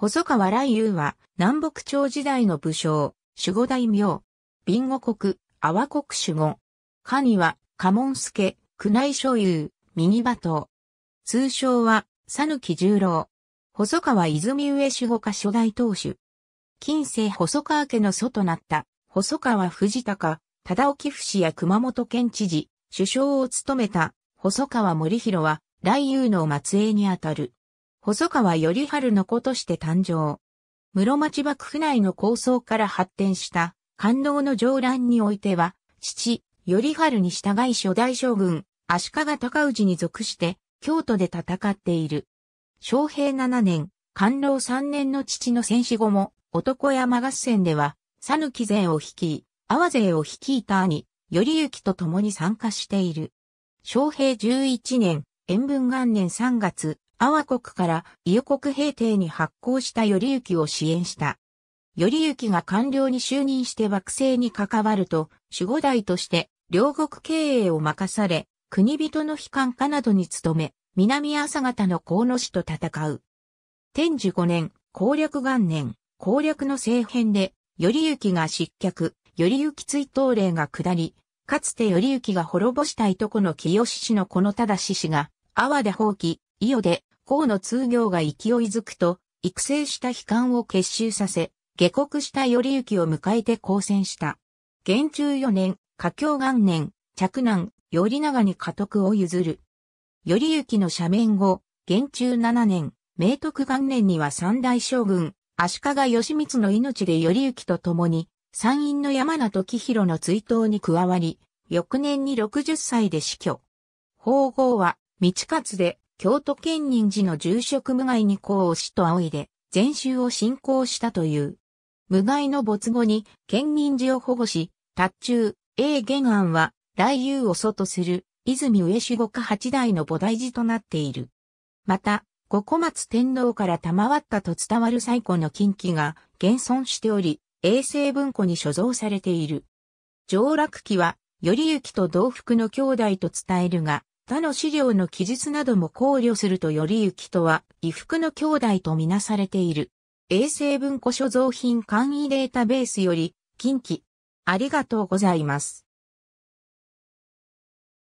細川雷雄は南北朝時代の武将、守護大名、ビンゴ国、阿波国守護。下には、家門助、宮内所有、右馬頭。通称は、佐抜十郎。細川泉上守護家初代当主。近世細川家の祖となった、細川藤孝、忠興府市や熊本県知事、首相を務めた、細川守弘は、雷雄の末裔にあたる。細川頼春の子として誕生。室町幕府内の構想から発展した感動の上乱においては、父、頼春に従い初代将軍、足利尊氏に属して、京都で戦っている。昭平七年、官老三年の父の戦死後も、男山合戦では、佐岐勢を率い、阿波勢を率いた兄、頼行と共に参加している。昭平十一年、延文元年三月、阿波国から伊予国平定に発行した頼行を支援した。頼行が官僚に就任して幕政に関わると、守護代として両国経営を任され、国人の悲観家などに努め、南朝方の河野氏と戦う。天寿五年、攻略元年、攻略の政変で、頼行が失脚、頼行追悼令が下り、かつて頼行が滅ぼしたいとこの清志氏のこの正氏が、阿波で放棄、伊予で河の通行が勢いづくと、育成した悲観を結集させ、下国した頼行を迎えて降戦した。元中四年、華経元年、嫡男、頼長に家督を譲る。頼行の斜面後、元中七年、明徳元年には三大将軍、足利義満の命で頼行と共に、山陰の山名時広の追悼に加わり、翌年に60歳で死去。法号は、道勝で、京都県人寺の住職無害に功を師と仰いで、禅宗を信仰したという。無害の没後に、県人寺を保護し、達中、永元安は、来遊を祖とする、泉上守護家八代の菩提寺となっている。また、五小松天皇から賜ったと伝わる最古の近畿が現存しており、衛世文庫に所蔵されている。上洛記は、頼行と同福の兄弟と伝えるが、他の資料の記述なども考慮するとよりきとは、衣服の兄弟とみなされている。衛生文庫所蔵品簡易データベースより、近畿。ありがとうございます。